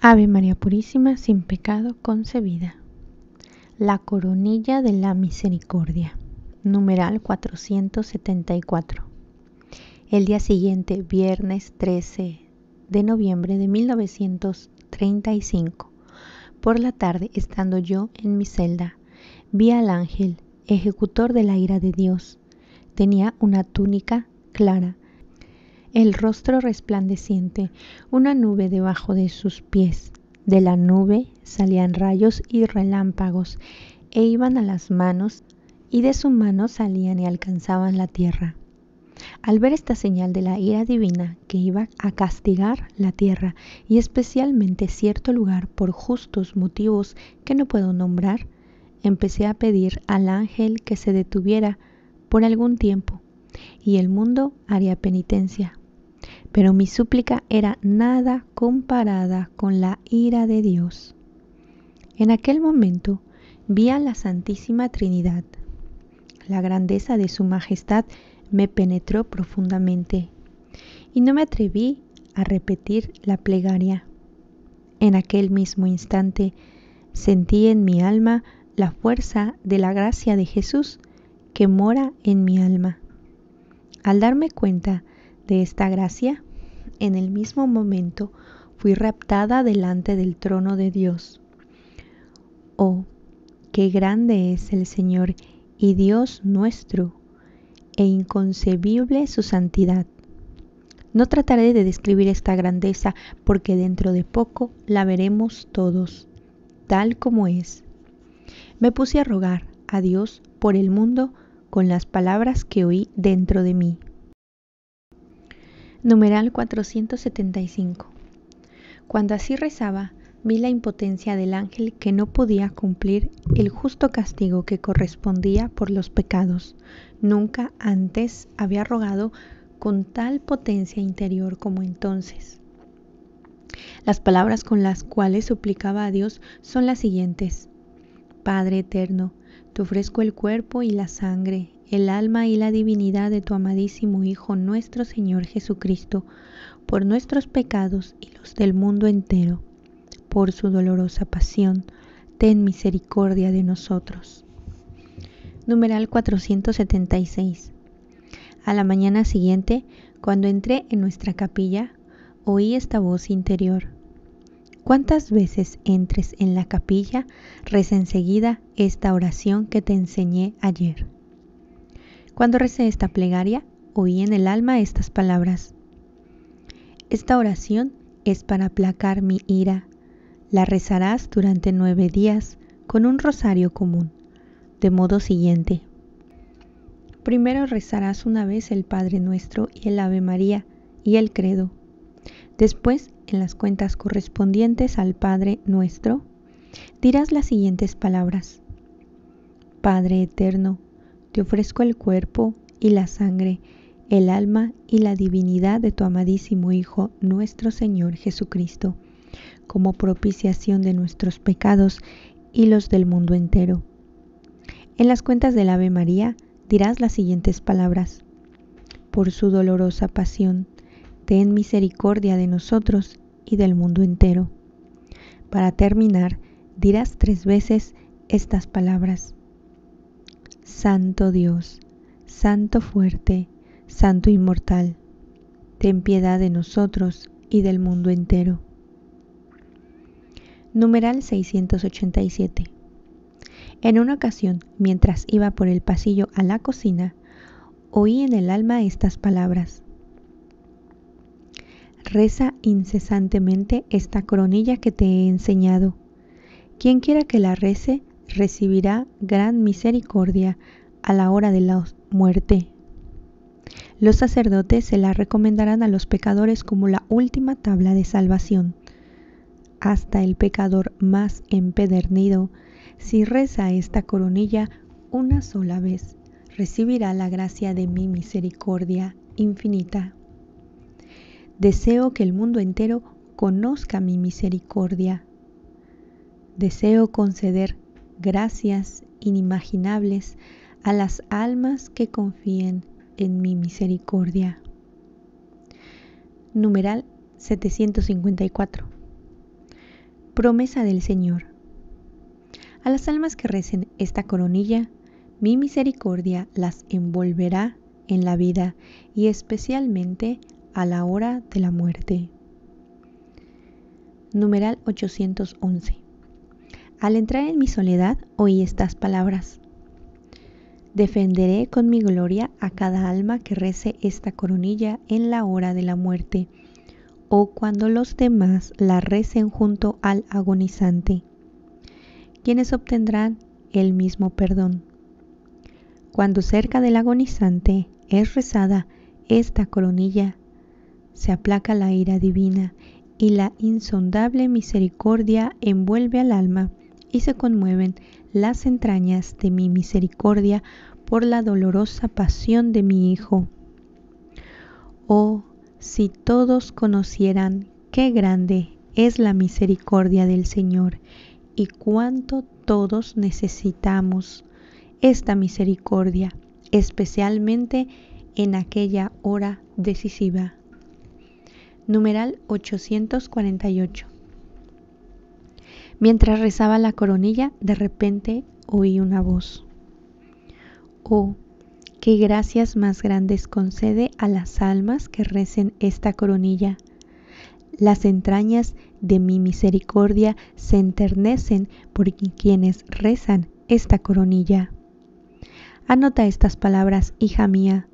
Ave María Purísima, sin pecado concebida. La coronilla de la misericordia. Numeral 474. El día siguiente, viernes 13 de noviembre de 1935, por la tarde, estando yo en mi celda, vi al ángel, ejecutor de la ira de Dios. Tenía una túnica clara el rostro resplandeciente, una nube debajo de sus pies. De la nube salían rayos y relámpagos e iban a las manos y de su mano salían y alcanzaban la tierra. Al ver esta señal de la ira divina que iba a castigar la tierra y especialmente cierto lugar por justos motivos que no puedo nombrar, empecé a pedir al ángel que se detuviera por algún tiempo y el mundo haría penitencia pero mi súplica era nada comparada con la ira de Dios. En aquel momento vi a la Santísima Trinidad. La grandeza de su majestad me penetró profundamente y no me atreví a repetir la plegaria. En aquel mismo instante sentí en mi alma la fuerza de la gracia de Jesús que mora en mi alma. Al darme cuenta de esta gracia? En el mismo momento fui raptada delante del trono de Dios. Oh, qué grande es el Señor y Dios nuestro, e inconcebible su santidad. No trataré de describir esta grandeza porque dentro de poco la veremos todos, tal como es. Me puse a rogar a Dios por el mundo con las palabras que oí dentro de mí. Numeral 475. Cuando así rezaba, vi la impotencia del ángel que no podía cumplir el justo castigo que correspondía por los pecados. Nunca antes había rogado con tal potencia interior como entonces. Las palabras con las cuales suplicaba a Dios son las siguientes. Padre eterno, te ofrezco el cuerpo y la sangre, el alma y la divinidad de tu amadísimo Hijo nuestro Señor Jesucristo, por nuestros pecados y los del mundo entero, por su dolorosa pasión, ten misericordia de nosotros. Numeral 476. A la mañana siguiente, cuando entré en nuestra capilla, oí esta voz interior. Cuántas veces entres en la capilla, reza enseguida esta oración que te enseñé ayer. Cuando recé esta plegaria, oí en el alma estas palabras. Esta oración es para aplacar mi ira. La rezarás durante nueve días con un rosario común, de modo siguiente. Primero rezarás una vez el Padre Nuestro y el Ave María y el Credo. Después, en las cuentas correspondientes al Padre Nuestro, dirás las siguientes palabras. Padre Eterno, ofrezco el cuerpo y la sangre, el alma y la divinidad de tu amadísimo Hijo, nuestro Señor Jesucristo, como propiciación de nuestros pecados y los del mundo entero. En las cuentas del Ave María dirás las siguientes palabras. Por su dolorosa pasión, ten misericordia de nosotros y del mundo entero. Para terminar, dirás tres veces estas palabras. Santo Dios, Santo fuerte, Santo inmortal, ten piedad de nosotros y del mundo entero. Numeral 687. En una ocasión, mientras iba por el pasillo a la cocina, oí en el alma estas palabras. Reza incesantemente esta coronilla que te he enseñado. Quien quiera que la rece, recibirá gran misericordia a la hora de la muerte. Los sacerdotes se la recomendarán a los pecadores como la última tabla de salvación. Hasta el pecador más empedernido, si reza esta coronilla una sola vez, recibirá la gracia de mi misericordia infinita. Deseo que el mundo entero conozca mi misericordia. Deseo conceder gracias inimaginables a las almas que confíen en mi misericordia. Numeral 754. Promesa del Señor. A las almas que recen esta coronilla, mi misericordia las envolverá en la vida y especialmente a la hora de la muerte. Numeral 811. Al entrar en mi soledad oí estas palabras. Defenderé con mi gloria a cada alma que rece esta coronilla en la hora de la muerte, o cuando los demás la recen junto al agonizante, quienes obtendrán el mismo perdón. Cuando cerca del agonizante es rezada esta coronilla, se aplaca la ira divina y la insondable misericordia envuelve al alma y se conmueven las entrañas de mi misericordia por la dolorosa pasión de mi Hijo. Oh, si todos conocieran qué grande es la misericordia del Señor y cuánto todos necesitamos esta misericordia, especialmente en aquella hora decisiva. Numeral 848 Mientras rezaba la coronilla, de repente oí una voz. Oh, qué gracias más grandes concede a las almas que recen esta coronilla. Las entrañas de mi misericordia se enternecen por quienes rezan esta coronilla. Anota estas palabras, hija mía.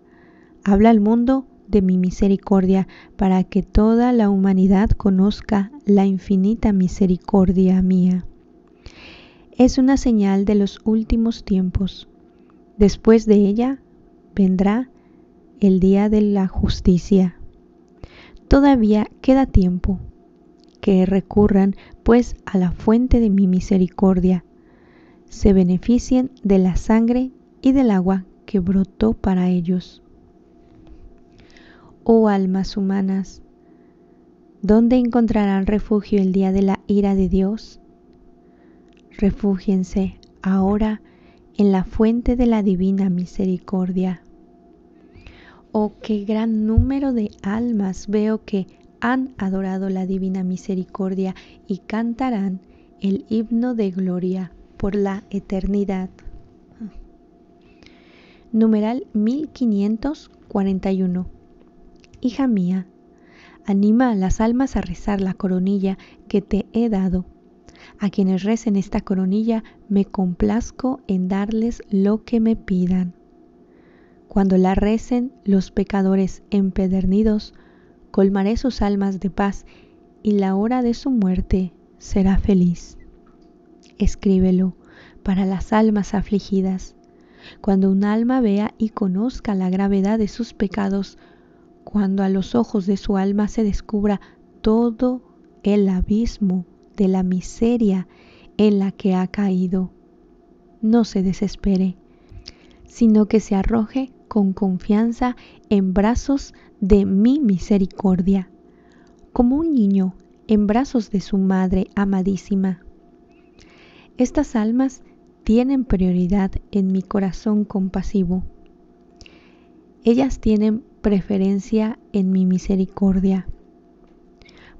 Habla al mundo de mi misericordia, para que toda la humanidad conozca la infinita misericordia mía. Es una señal de los últimos tiempos. Después de ella vendrá el día de la justicia. Todavía queda tiempo que recurran pues a la fuente de mi misericordia, se beneficien de la sangre y del agua que brotó para ellos oh almas humanas, ¿dónde encontrarán refugio el día de la ira de Dios? Refúgiense ahora en la fuente de la divina misericordia. Oh, qué gran número de almas veo que han adorado la divina misericordia y cantarán el himno de gloria por la eternidad. Numeral 1541 hija mía, anima a las almas a rezar la coronilla que te he dado. A quienes recen esta coronilla me complazco en darles lo que me pidan. Cuando la recen los pecadores empedernidos, colmaré sus almas de paz y la hora de su muerte será feliz. Escríbelo para las almas afligidas. Cuando un alma vea y conozca la gravedad de sus pecados, cuando a los ojos de su alma se descubra todo el abismo de la miseria en la que ha caído. No se desespere, sino que se arroje con confianza en brazos de mi misericordia, como un niño en brazos de su madre amadísima. Estas almas tienen prioridad en mi corazón compasivo. Ellas tienen preferencia en mi misericordia.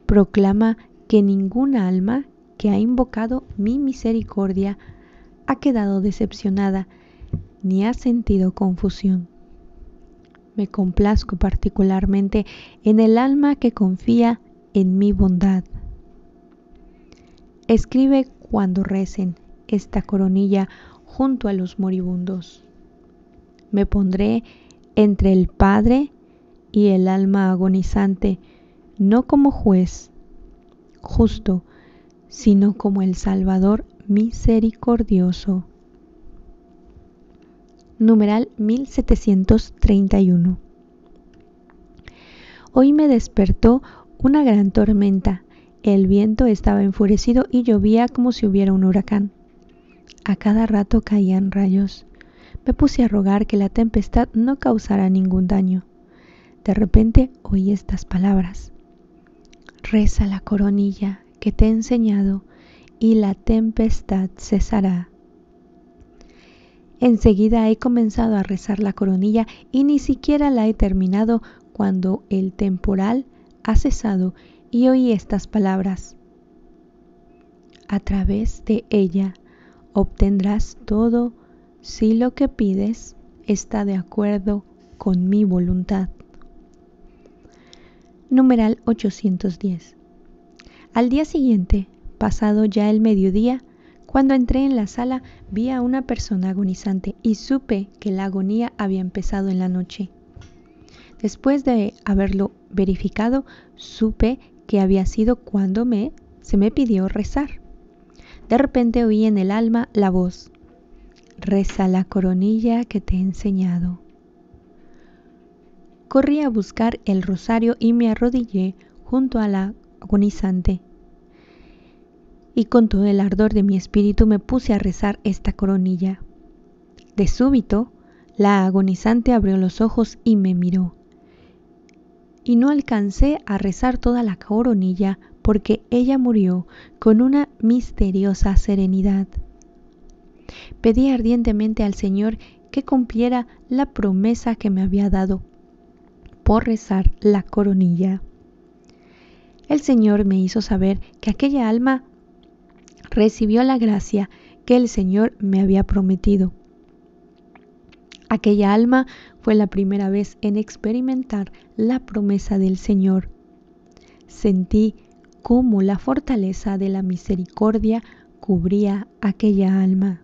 Proclama que ninguna alma que ha invocado mi misericordia ha quedado decepcionada ni ha sentido confusión. Me complazco particularmente en el alma que confía en mi bondad. Escribe cuando recen esta coronilla junto a los moribundos. Me pondré entre el Padre y el alma agonizante, no como juez justo, sino como el Salvador misericordioso. Numeral 1731. Hoy me despertó una gran tormenta. El viento estaba enfurecido y llovía como si hubiera un huracán. A cada rato caían rayos. Me puse a rogar que la tempestad no causara ningún daño. De repente oí estas palabras. Reza la coronilla que te he enseñado y la tempestad cesará. Enseguida he comenzado a rezar la coronilla y ni siquiera la he terminado cuando el temporal ha cesado y oí estas palabras. A través de ella obtendrás todo si lo que pides está de acuerdo con mi voluntad numeral 810. Al día siguiente, pasado ya el mediodía, cuando entré en la sala vi a una persona agonizante y supe que la agonía había empezado en la noche. Después de haberlo verificado, supe que había sido cuando me se me pidió rezar. De repente oí en el alma la voz, reza la coronilla que te he enseñado. Corrí a buscar el rosario y me arrodillé junto a la agonizante. Y con todo el ardor de mi espíritu me puse a rezar esta coronilla. De súbito, la agonizante abrió los ojos y me miró. Y no alcancé a rezar toda la coronilla porque ella murió con una misteriosa serenidad. Pedí ardientemente al Señor que cumpliera la promesa que me había dado por rezar la coronilla. El Señor me hizo saber que aquella alma recibió la gracia que el Señor me había prometido. Aquella alma fue la primera vez en experimentar la promesa del Señor. Sentí cómo la fortaleza de la misericordia cubría aquella alma.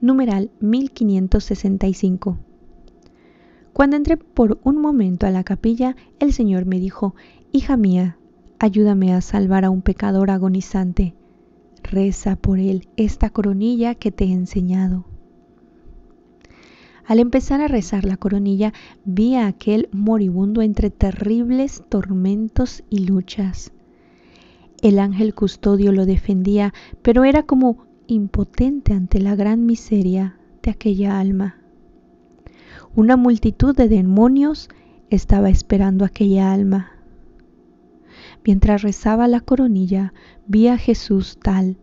Numeral 1565 cuando entré por un momento a la capilla, el Señor me dijo, Hija mía, ayúdame a salvar a un pecador agonizante. Reza por él esta coronilla que te he enseñado. Al empezar a rezar la coronilla, vi a aquel moribundo entre terribles tormentos y luchas. El ángel custodio lo defendía, pero era como impotente ante la gran miseria de aquella alma. Una multitud de demonios estaba esperando aquella alma. Mientras rezaba la coronilla, vi a Jesús tal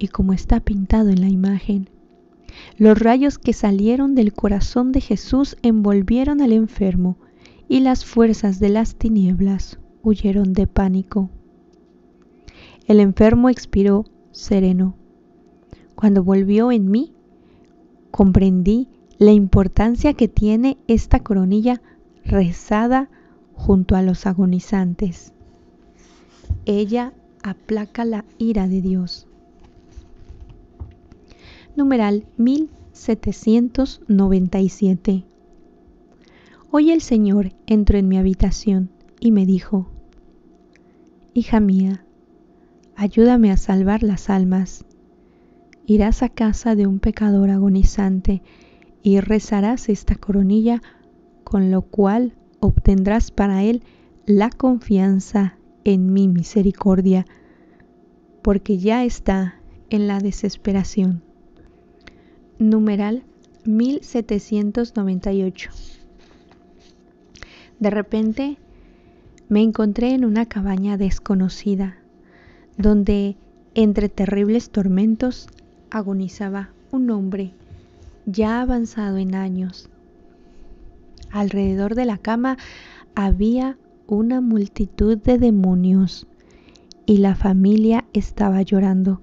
y como está pintado en la imagen. Los rayos que salieron del corazón de Jesús envolvieron al enfermo y las fuerzas de las tinieblas huyeron de pánico. El enfermo expiró sereno. Cuando volvió en mí, comprendí la importancia que tiene esta coronilla rezada junto a los agonizantes. Ella aplaca la ira de Dios. Numeral 1797. Hoy el Señor entró en mi habitación y me dijo, Hija mía, ayúdame a salvar las almas. Irás a casa de un pecador agonizante y rezarás esta coronilla, con lo cual obtendrás para él la confianza en mi misericordia, porque ya está en la desesperación. Numeral 1798. De repente me encontré en una cabaña desconocida, donde entre terribles tormentos agonizaba un hombre ya avanzado en años. Alrededor de la cama había una multitud de demonios y la familia estaba llorando.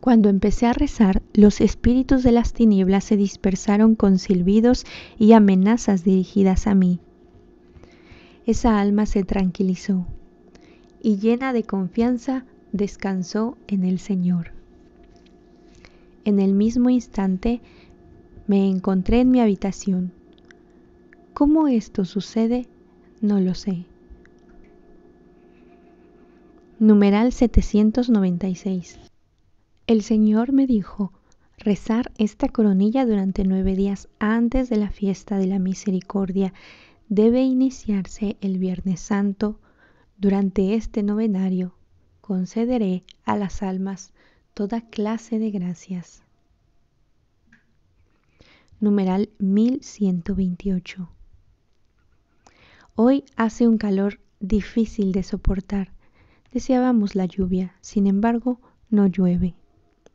Cuando empecé a rezar, los espíritus de las tinieblas se dispersaron con silbidos y amenazas dirigidas a mí. Esa alma se tranquilizó y llena de confianza descansó en el Señor. En el mismo instante me encontré en mi habitación. ¿Cómo esto sucede? No lo sé. Numeral 796. El Señor me dijo, rezar esta coronilla durante nueve días antes de la fiesta de la misericordia debe iniciarse el Viernes Santo. Durante este novenario concederé a las almas toda clase de gracias numeral 1128. Hoy hace un calor difícil de soportar. Deseábamos la lluvia, sin embargo, no llueve.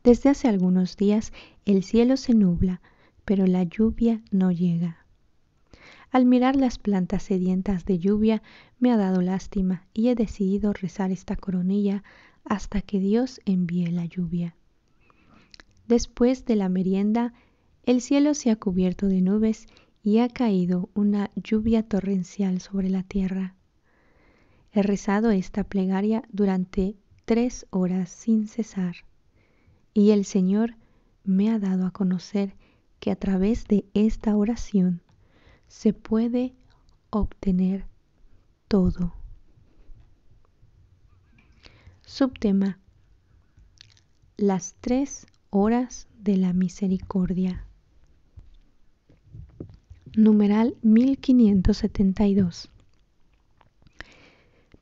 Desde hace algunos días el cielo se nubla, pero la lluvia no llega. Al mirar las plantas sedientas de lluvia me ha dado lástima y he decidido rezar esta coronilla hasta que Dios envíe la lluvia. Después de la merienda el cielo se ha cubierto de nubes y ha caído una lluvia torrencial sobre la tierra. He rezado esta plegaria durante tres horas sin cesar, y el Señor me ha dado a conocer que a través de esta oración se puede obtener todo. Subtema. Las tres horas de la misericordia numeral 1572.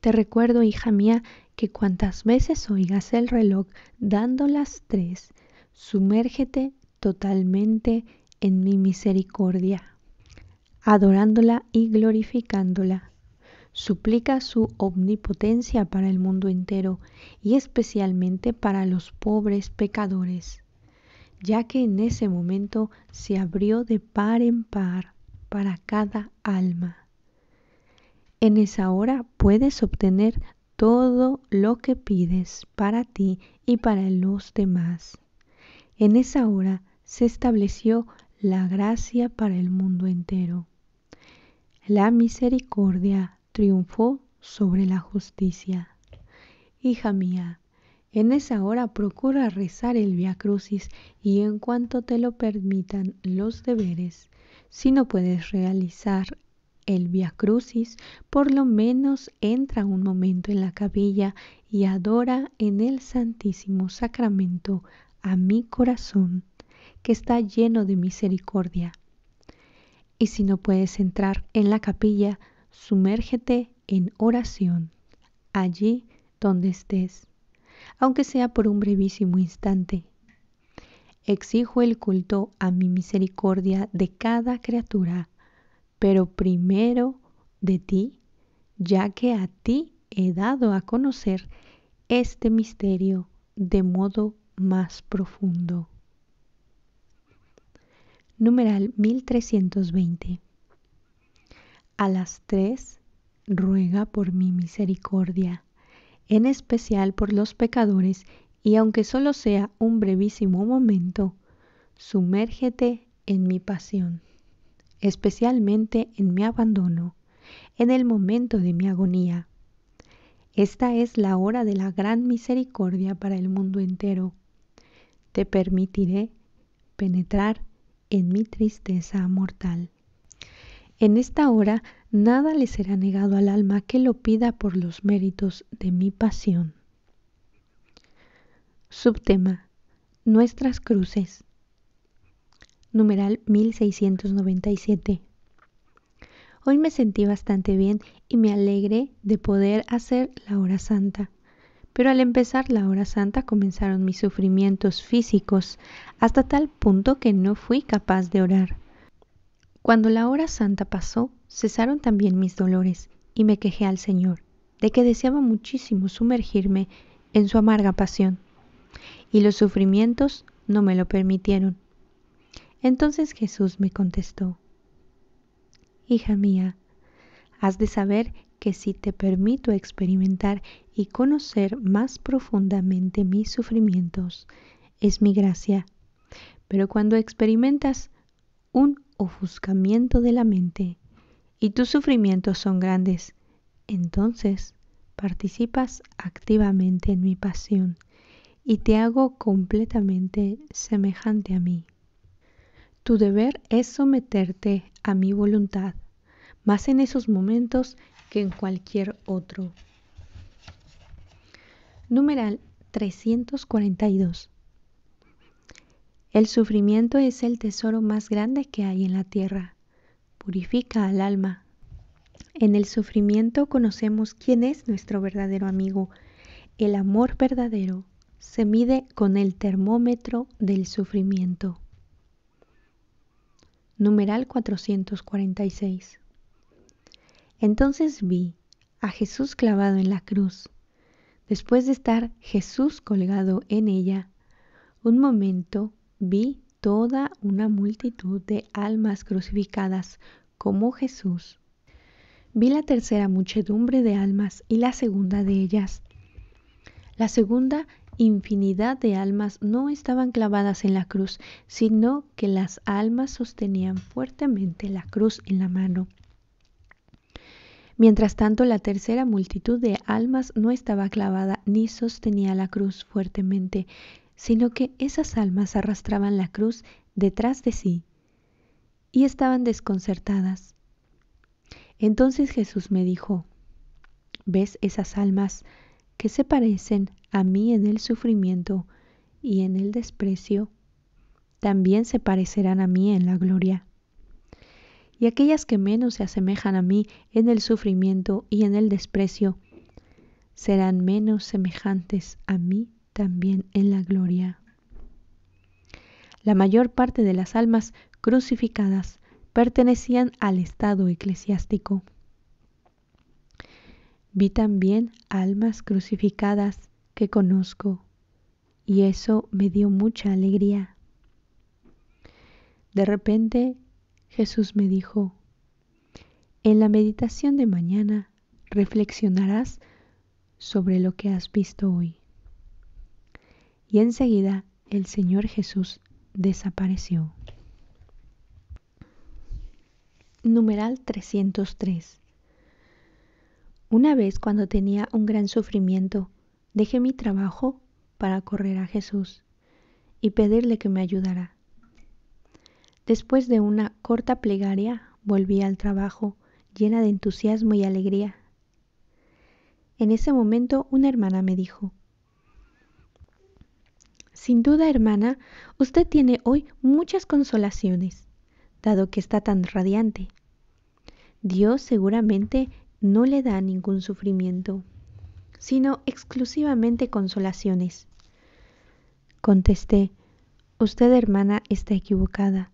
Te recuerdo, hija mía, que cuantas veces oigas el reloj dando las tres, sumérgete totalmente en mi misericordia, adorándola y glorificándola. Suplica su omnipotencia para el mundo entero y especialmente para los pobres pecadores, ya que en ese momento se abrió de par en par para cada alma. En esa hora puedes obtener todo lo que pides para ti y para los demás. En esa hora se estableció la gracia para el mundo entero. La misericordia triunfó sobre la justicia. Hija mía, en esa hora procura rezar el Via Crucis y en cuanto te lo permitan los deberes, si no puedes realizar el Via Crucis, por lo menos entra un momento en la capilla y adora en el Santísimo Sacramento a mi corazón, que está lleno de misericordia. Y si no puedes entrar en la capilla, sumérgete en oración, allí donde estés, aunque sea por un brevísimo instante exijo el culto a mi misericordia de cada criatura, pero primero de ti, ya que a ti he dado a conocer este misterio de modo más profundo. Numeral 1320. A las tres, ruega por mi misericordia, en especial por los pecadores y aunque solo sea un brevísimo momento, sumérgete en mi pasión, especialmente en mi abandono, en el momento de mi agonía. Esta es la hora de la gran misericordia para el mundo entero. Te permitiré penetrar en mi tristeza mortal. En esta hora nada le será negado al alma que lo pida por los méritos de mi pasión. Subtema. Nuestras cruces. Numeral 1697. Hoy me sentí bastante bien y me alegré de poder hacer la hora santa. Pero al empezar la hora santa comenzaron mis sufrimientos físicos hasta tal punto que no fui capaz de orar. Cuando la hora santa pasó, cesaron también mis dolores y me quejé al Señor, de que deseaba muchísimo sumergirme en su amarga pasión y los sufrimientos no me lo permitieron. Entonces Jesús me contestó, Hija mía, has de saber que si te permito experimentar y conocer más profundamente mis sufrimientos, es mi gracia. Pero cuando experimentas un ofuscamiento de la mente y tus sufrimientos son grandes, entonces participas activamente en mi pasión y te hago completamente semejante a mí. Tu deber es someterte a mi voluntad, más en esos momentos que en cualquier otro. Número 342. El sufrimiento es el tesoro más grande que hay en la tierra. Purifica al alma. En el sufrimiento conocemos quién es nuestro verdadero amigo, el amor verdadero se mide con el termómetro del sufrimiento. Numeral 446. Entonces vi a Jesús clavado en la cruz. Después de estar Jesús colgado en ella, un momento vi toda una multitud de almas crucificadas como Jesús. Vi la tercera muchedumbre de almas y la segunda de ellas. La segunda infinidad de almas no estaban clavadas en la cruz, sino que las almas sostenían fuertemente la cruz en la mano. Mientras tanto, la tercera multitud de almas no estaba clavada ni sostenía la cruz fuertemente, sino que esas almas arrastraban la cruz detrás de sí y estaban desconcertadas. Entonces Jesús me dijo, ¿ves esas almas? que se parecen a mí en el sufrimiento y en el desprecio, también se parecerán a mí en la gloria. Y aquellas que menos se asemejan a mí en el sufrimiento y en el desprecio, serán menos semejantes a mí también en la gloria. La mayor parte de las almas crucificadas pertenecían al estado eclesiástico vi también almas crucificadas que conozco y eso me dio mucha alegría. De repente Jesús me dijo, en la meditación de mañana reflexionarás sobre lo que has visto hoy. Y enseguida el Señor Jesús desapareció. Numeral 303 una vez cuando tenía un gran sufrimiento, dejé mi trabajo para correr a Jesús y pedirle que me ayudara. Después de una corta plegaria, volví al trabajo llena de entusiasmo y alegría. En ese momento una hermana me dijo, Sin duda, hermana, usted tiene hoy muchas consolaciones, dado que está tan radiante. Dios seguramente no le da ningún sufrimiento, sino exclusivamente consolaciones. Contesté, usted hermana está equivocada,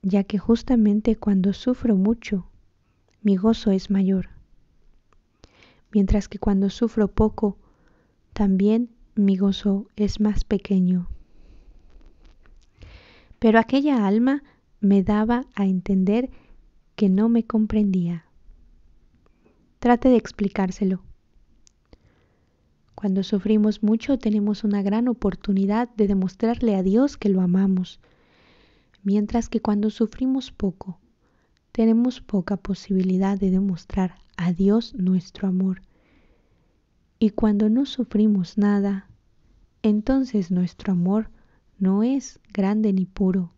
ya que justamente cuando sufro mucho, mi gozo es mayor, mientras que cuando sufro poco, también mi gozo es más pequeño. Pero aquella alma me daba a entender que no me comprendía. Trate de explicárselo. Cuando sufrimos mucho tenemos una gran oportunidad de demostrarle a Dios que lo amamos, mientras que cuando sufrimos poco, tenemos poca posibilidad de demostrar a Dios nuestro amor. Y cuando no sufrimos nada, entonces nuestro amor no es grande ni puro.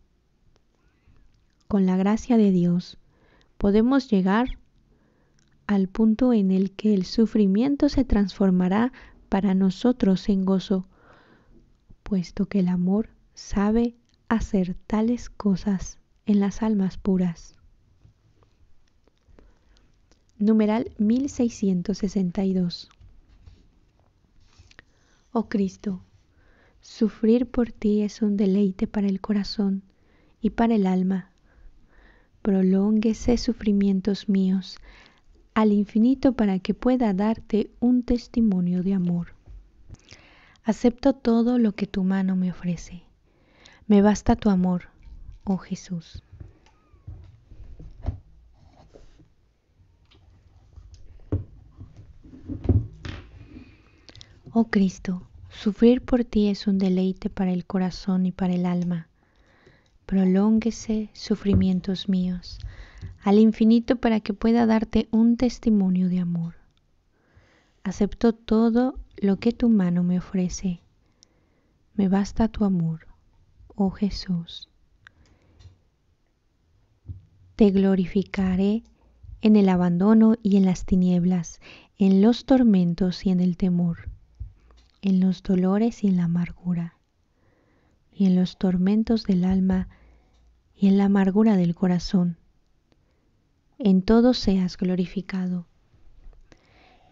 Con la gracia de Dios podemos llegar al punto en el que el sufrimiento se transformará para nosotros en gozo, puesto que el amor sabe hacer tales cosas en las almas puras. Numeral 1662. Oh Cristo, sufrir por ti es un deleite para el corazón y para el alma. Prolónguese sufrimientos míos al infinito para que pueda darte un testimonio de amor. Acepto todo lo que tu mano me ofrece. Me basta tu amor, oh Jesús. Oh Cristo, sufrir por ti es un deleite para el corazón y para el alma. Prolónguese sufrimientos míos al infinito para que pueda darte un testimonio de amor. Acepto todo lo que tu mano me ofrece. Me basta tu amor, oh Jesús. Te glorificaré en el abandono y en las tinieblas, en los tormentos y en el temor, en los dolores y en la amargura, y en los tormentos del alma y en la amargura del corazón en todo seas glorificado.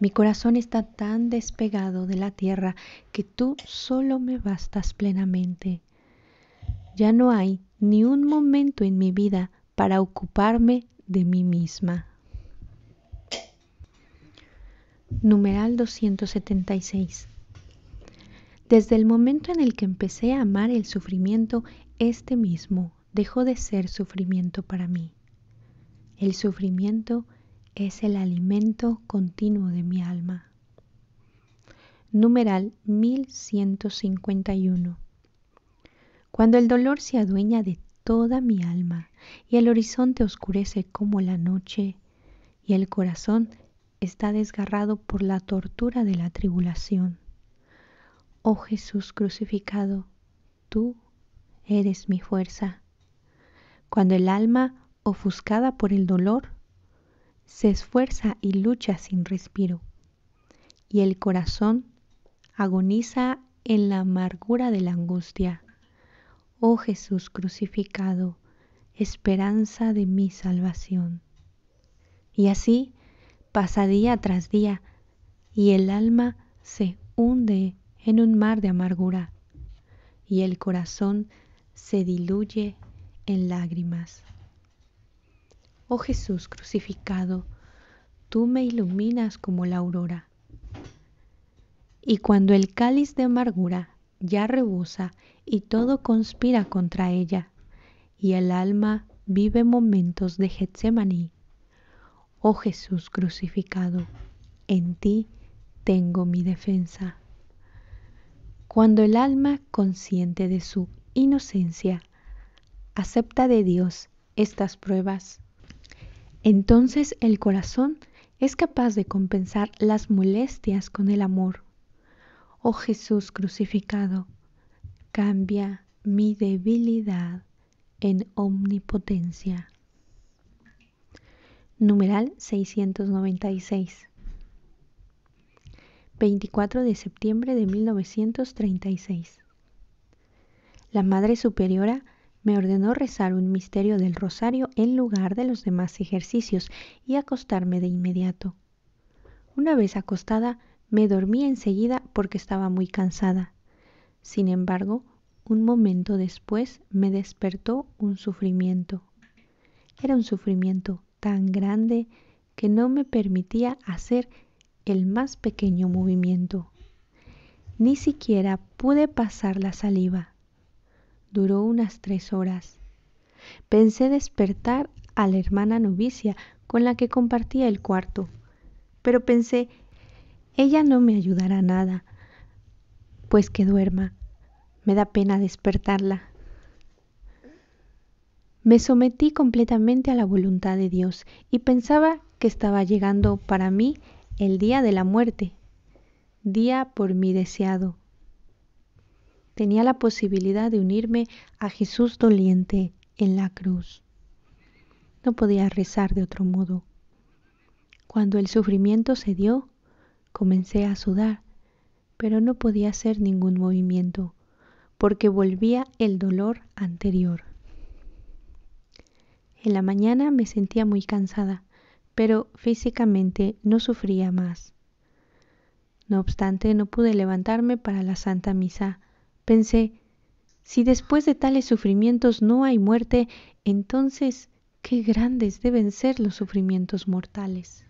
Mi corazón está tan despegado de la tierra que tú solo me bastas plenamente. Ya no hay ni un momento en mi vida para ocuparme de mí misma. Numeral 276. Desde el momento en el que empecé a amar el sufrimiento, este mismo dejó de ser sufrimiento para mí. El sufrimiento es el alimento continuo de mi alma. Numeral 1151. Cuando el dolor se adueña de toda mi alma y el horizonte oscurece como la noche y el corazón está desgarrado por la tortura de la tribulación. Oh Jesús crucificado, tú eres mi fuerza. Cuando el alma ofuscada por el dolor, se esfuerza y lucha sin respiro, y el corazón agoniza en la amargura de la angustia. Oh Jesús crucificado, esperanza de mi salvación. Y así pasa día tras día, y el alma se hunde en un mar de amargura, y el corazón se diluye en lágrimas. Oh Jesús crucificado, tú me iluminas como la aurora. Y cuando el cáliz de amargura ya rebosa y todo conspira contra ella, y el alma vive momentos de Getsemaní. Oh Jesús crucificado, en ti tengo mi defensa. Cuando el alma, consciente de su inocencia, acepta de Dios estas pruebas, entonces el corazón es capaz de compensar las molestias con el amor. Oh Jesús crucificado, cambia mi debilidad en omnipotencia. Numeral 696. 24 de septiembre de 1936. La Madre Superiora me ordenó rezar un misterio del rosario en lugar de los demás ejercicios y acostarme de inmediato. Una vez acostada, me dormí enseguida porque estaba muy cansada. Sin embargo, un momento después me despertó un sufrimiento. Era un sufrimiento tan grande que no me permitía hacer el más pequeño movimiento. Ni siquiera pude pasar la saliva duró unas tres horas. Pensé despertar a la hermana novicia con la que compartía el cuarto, pero pensé, ella no me ayudará nada, pues que duerma. Me da pena despertarla. Me sometí completamente a la voluntad de Dios y pensaba que estaba llegando para mí el día de la muerte, día por mi deseado, tenía la posibilidad de unirme a Jesús doliente en la cruz. No podía rezar de otro modo. Cuando el sufrimiento se dio, comencé a sudar, pero no podía hacer ningún movimiento, porque volvía el dolor anterior. En la mañana me sentía muy cansada, pero físicamente no sufría más. No obstante, no pude levantarme para la Santa Misa, Pensé, si después de tales sufrimientos no hay muerte, entonces qué grandes deben ser los sufrimientos mortales.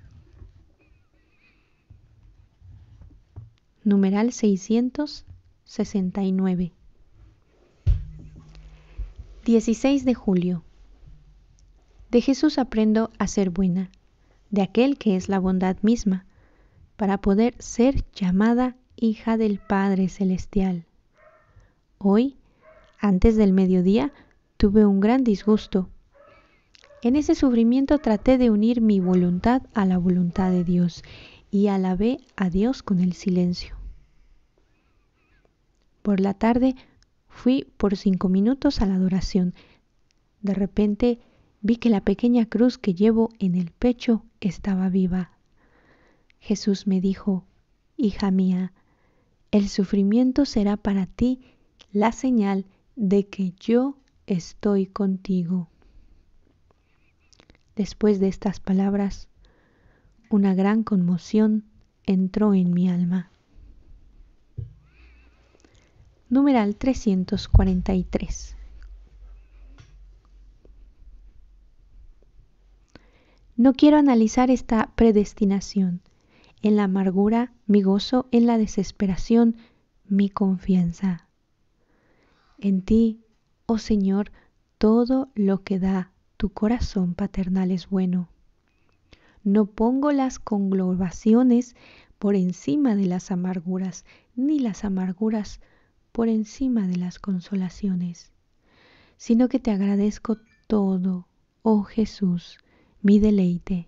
Numeral 669. 16 de julio. De Jesús aprendo a ser buena, de aquel que es la bondad misma, para poder ser llamada hija del Padre Celestial. Hoy, antes del mediodía, tuve un gran disgusto. En ese sufrimiento traté de unir mi voluntad a la voluntad de Dios y alabé a Dios con el silencio. Por la tarde fui por cinco minutos a la adoración. De repente vi que la pequeña cruz que llevo en el pecho estaba viva. Jesús me dijo, Hija mía, el sufrimiento será para ti la señal de que yo estoy contigo. Después de estas palabras, una gran conmoción entró en mi alma. Numeral 343. No quiero analizar esta predestinación. En la amargura, mi gozo, en la desesperación, mi confianza. En ti, oh Señor, todo lo que da tu corazón paternal es bueno. No pongo las conglobaciones por encima de las amarguras, ni las amarguras por encima de las consolaciones, sino que te agradezco todo, oh Jesús, mi deleite.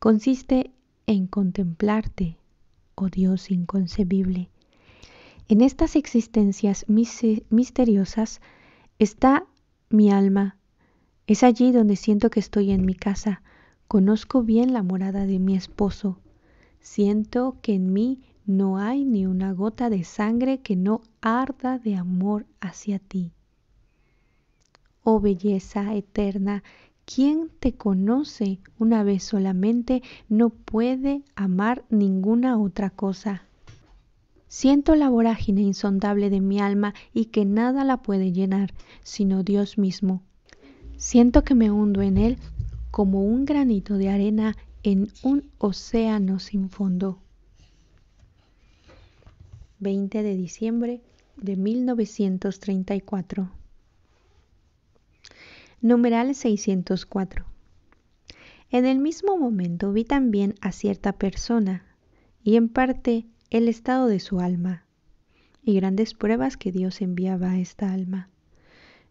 Consiste en contemplarte, oh Dios inconcebible, en estas existencias misteriosas está mi alma. Es allí donde siento que estoy en mi casa. Conozco bien la morada de mi esposo. Siento que en mí no hay ni una gota de sangre que no arda de amor hacia ti. Oh belleza eterna, quien te conoce una vez solamente no puede amar ninguna otra cosa. Siento la vorágine insondable de mi alma y que nada la puede llenar, sino Dios mismo. Siento que me hundo en Él como un granito de arena en un océano sin fondo. 20 de diciembre de 1934. Numeral 604. En el mismo momento vi también a cierta persona, y en parte el estado de su alma y grandes pruebas que Dios enviaba a esta alma.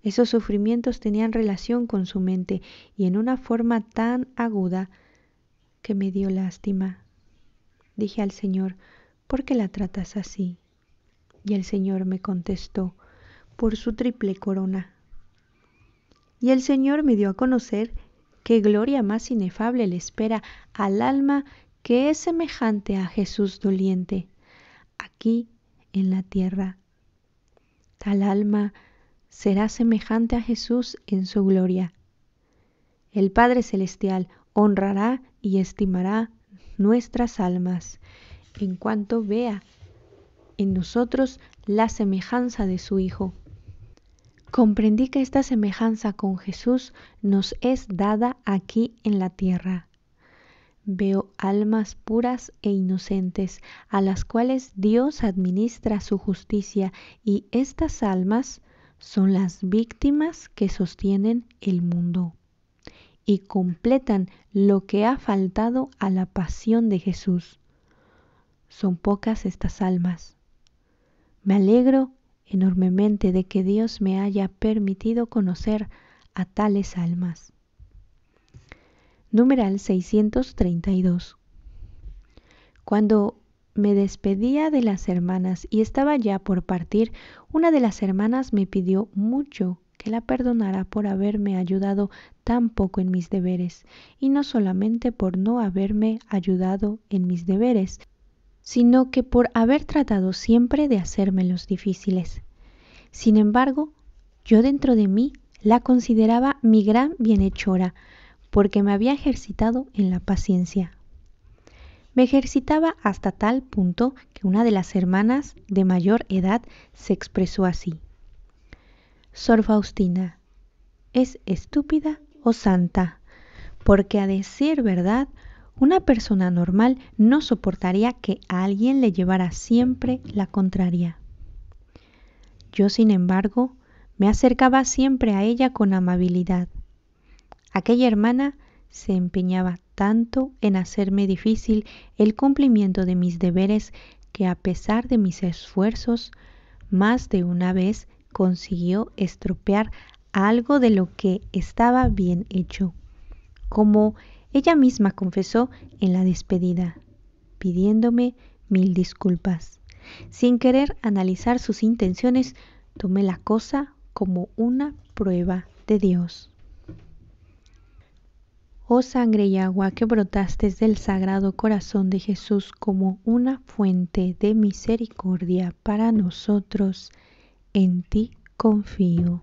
Esos sufrimientos tenían relación con su mente y en una forma tan aguda que me dio lástima. Dije al Señor, ¿por qué la tratas así? Y el Señor me contestó, por su triple corona. Y el Señor me dio a conocer qué gloria más inefable le espera al alma que es semejante a Jesús doliente aquí en la tierra. Tal alma será semejante a Jesús en su gloria. El Padre Celestial honrará y estimará nuestras almas en cuanto vea en nosotros la semejanza de su Hijo. Comprendí que esta semejanza con Jesús nos es dada aquí en la tierra. Veo almas puras e inocentes a las cuales Dios administra su justicia y estas almas son las víctimas que sostienen el mundo y completan lo que ha faltado a la pasión de Jesús. Son pocas estas almas. Me alegro enormemente de que Dios me haya permitido conocer a tales almas. Número 632. Cuando me despedía de las hermanas y estaba ya por partir, una de las hermanas me pidió mucho que la perdonara por haberme ayudado tan poco en mis deberes, y no solamente por no haberme ayudado en mis deberes, sino que por haber tratado siempre de los difíciles. Sin embargo, yo dentro de mí la consideraba mi gran bienhechora, porque me había ejercitado en la paciencia. Me ejercitaba hasta tal punto que una de las hermanas de mayor edad se expresó así. Sor Faustina, ¿es estúpida o santa? Porque a decir verdad, una persona normal no soportaría que a alguien le llevara siempre la contraria. Yo, sin embargo, me acercaba siempre a ella con amabilidad Aquella hermana se empeñaba tanto en hacerme difícil el cumplimiento de mis deberes que a pesar de mis esfuerzos, más de una vez consiguió estropear algo de lo que estaba bien hecho, como ella misma confesó en la despedida, pidiéndome mil disculpas. Sin querer analizar sus intenciones, tomé la cosa como una prueba de Dios oh sangre y agua que brotaste del sagrado corazón de Jesús como una fuente de misericordia para nosotros, en ti confío.